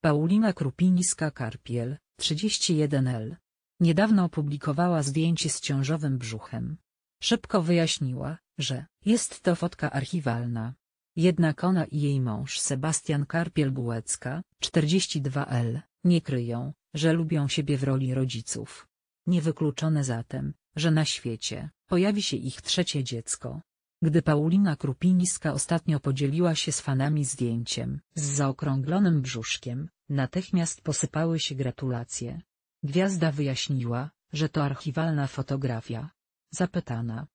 Paulina Krupińska-Karpiel, 31L. Niedawno opublikowała zdjęcie z ciążowym brzuchem. Szybko wyjaśniła, że jest to fotka archiwalna. Jednak ona i jej mąż Sebastian Karpiel-Bułecka, 42L, nie kryją, że lubią siebie w roli rodziców. Niewykluczone zatem, że na świecie pojawi się ich trzecie dziecko gdy Paulina Krupińska ostatnio podzieliła się z fanami zdjęciem z zaokrąglonym brzuszkiem, natychmiast posypały się gratulacje. Gwiazda wyjaśniła, że to archiwalna fotografia. Zapytana.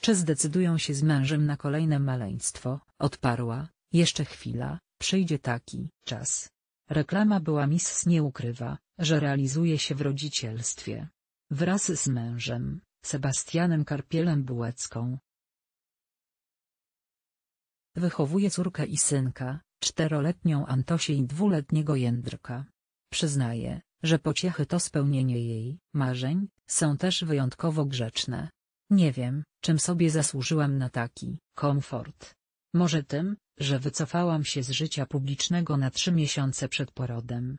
Czy zdecydują się z mężem na kolejne maleństwo, odparła, jeszcze chwila, przyjdzie taki czas. Reklama była Miss nie ukrywa, że realizuje się w rodzicielstwie. Wraz z mężem, Sebastianem Karpielem Bułecką. Wychowuje córkę i synka, czteroletnią Antosię i dwuletniego Jędrka. Przyznaje, że pociechy to spełnienie jej marzeń, są też wyjątkowo grzeczne. Nie wiem, czym sobie zasłużyłam na taki komfort. Może tym, że wycofałam się z życia publicznego na trzy miesiące przed porodem.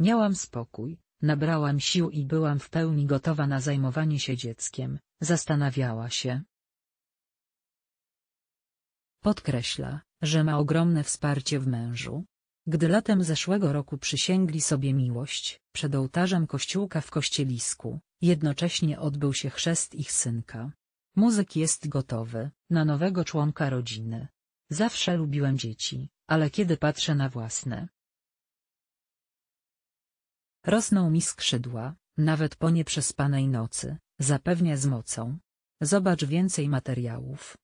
Miałam spokój, Nabrałam sił i byłam w pełni gotowa na zajmowanie się dzieckiem, zastanawiała się. Podkreśla, że ma ogromne wsparcie w mężu. Gdy latem zeszłego roku przysięgli sobie miłość, przed ołtarzem kościółka w Kościelisku, jednocześnie odbył się chrzest ich synka. Muzyk jest gotowy, na nowego członka rodziny. Zawsze lubiłem dzieci, ale kiedy patrzę na własne, Rosną mi skrzydła, nawet po nieprzespanej nocy, zapewnia z mocą. Zobacz więcej materiałów.